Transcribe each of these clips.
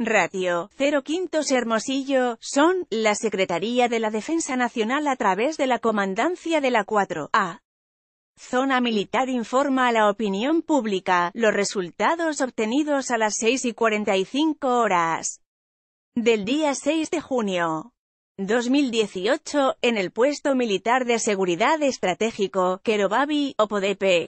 Ratio, 0 Quintos Hermosillo, son, la Secretaría de la Defensa Nacional a través de la Comandancia de la 4A. Zona Militar informa a la opinión pública, los resultados obtenidos a las 6 y 45 horas del día 6 de junio. 2018, en el puesto militar de seguridad estratégico, Kerobabi, o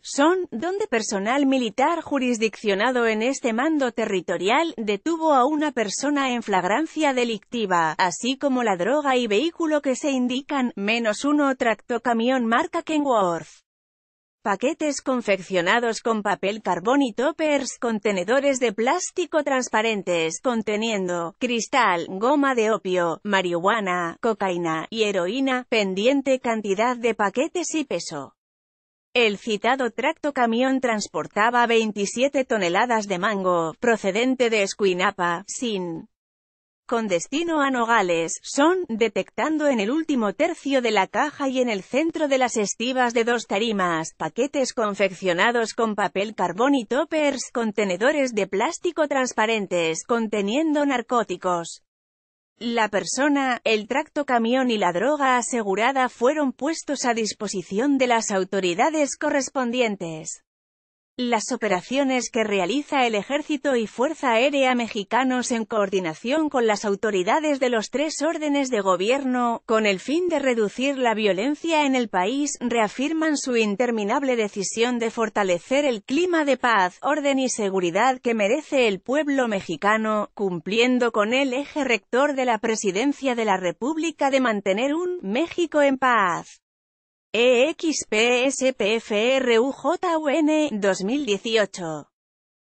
son, donde personal militar jurisdiccionado en este mando territorial, detuvo a una persona en flagrancia delictiva, así como la droga y vehículo que se indican, menos uno tractocamión marca Kenworth. Paquetes confeccionados con papel carbón y toppers, contenedores de plástico transparentes, conteniendo cristal, goma de opio, marihuana, cocaína y heroína, pendiente cantidad de paquetes y peso. El citado tracto camión transportaba 27 toneladas de mango, procedente de Escuinapa, sin con destino a Nogales, son, detectando en el último tercio de la caja y en el centro de las estivas de dos tarimas, paquetes confeccionados con papel carbón y toppers, contenedores de plástico transparentes, conteniendo narcóticos. La persona, el tracto camión y la droga asegurada fueron puestos a disposición de las autoridades correspondientes. Las operaciones que realiza el Ejército y Fuerza Aérea mexicanos en coordinación con las autoridades de los tres órdenes de gobierno, con el fin de reducir la violencia en el país, reafirman su interminable decisión de fortalecer el clima de paz, orden y seguridad que merece el pueblo mexicano, cumpliendo con el eje rector de la Presidencia de la República de mantener un México en paz. EXPSPFRUJUN 2018